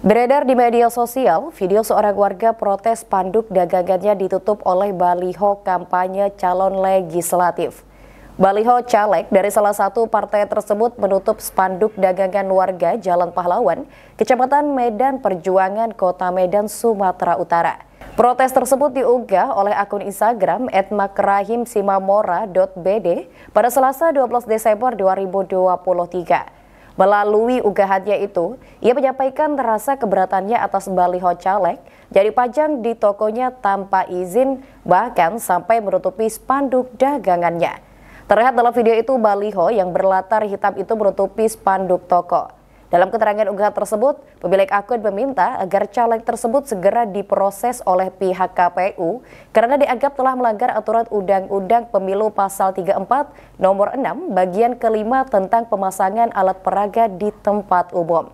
Beredar di media sosial, video seorang warga protes panduk dagangannya ditutup oleh baliho kampanye calon legislatif. Baliho caleg dari salah satu partai tersebut menutup spanduk dagangan warga Jalan Pahlawan, Kecamatan Medan Perjuangan, Kota Medan, Sumatera Utara. Protes tersebut diunggah oleh akun Instagram @makrahimsimamora.bd pada Selasa 12 Desember 2023. Melalui ugahannya itu, ia menyampaikan rasa keberatannya atas baliho caleg jadi pajang di tokonya tanpa izin bahkan sampai menutupi spanduk dagangannya. Terlihat dalam video itu baliho yang berlatar hitam itu menutupi spanduk toko. Dalam keterangan unggahan tersebut, pemilik akun meminta agar caleg tersebut segera diproses oleh pihak KPU karena dianggap telah melanggar aturan Undang-Undang Pemilu Pasal 34 Nomor 6 Bagian kelima tentang pemasangan alat peraga di tempat umum.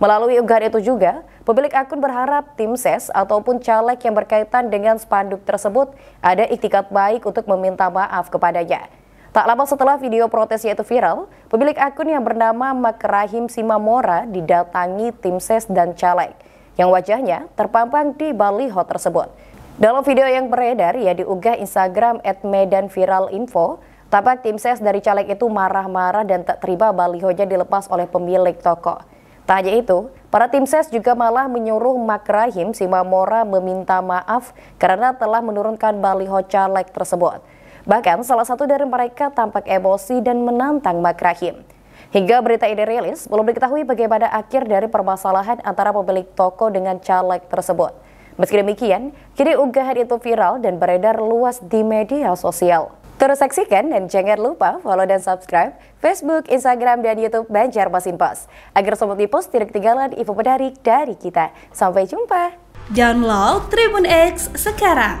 Melalui unggahan itu juga, pemilik akun berharap tim ses ataupun caleg yang berkaitan dengan spanduk tersebut ada iktikat baik untuk meminta maaf kepadanya. Tak lama setelah video protes itu viral, pemilik akun yang bernama Makrahim Simamora didatangi tim ses e dan caleg yang wajahnya terpampang di baliho tersebut. Dalam video yang beredar, ia diunggah Instagram @medanviralinfo, tampak tim ses e dari caleg itu marah-marah dan tak terima balihonya dilepas oleh pemilik toko. Tak hanya itu, para tim ses e juga malah menyuruh Makrahim Simamora meminta maaf karena telah menurunkan baliho caleg tersebut. Bahkan salah satu dari mereka tampak emosi dan menantang Makrahim. Hingga berita ini rilis, belum diketahui bagaimana akhir dari permasalahan antara pemilik toko dengan caleg tersebut. Meski demikian, kini unggahan itu viral dan beredar luas di media sosial. Terus saksikan dan jangan lupa follow dan subscribe Facebook, Instagram, dan Youtube Banjarmasin Pos. Agar Sobat post tidak ketinggalan info menarik dari kita. Sampai jumpa! Download Tribun X sekarang!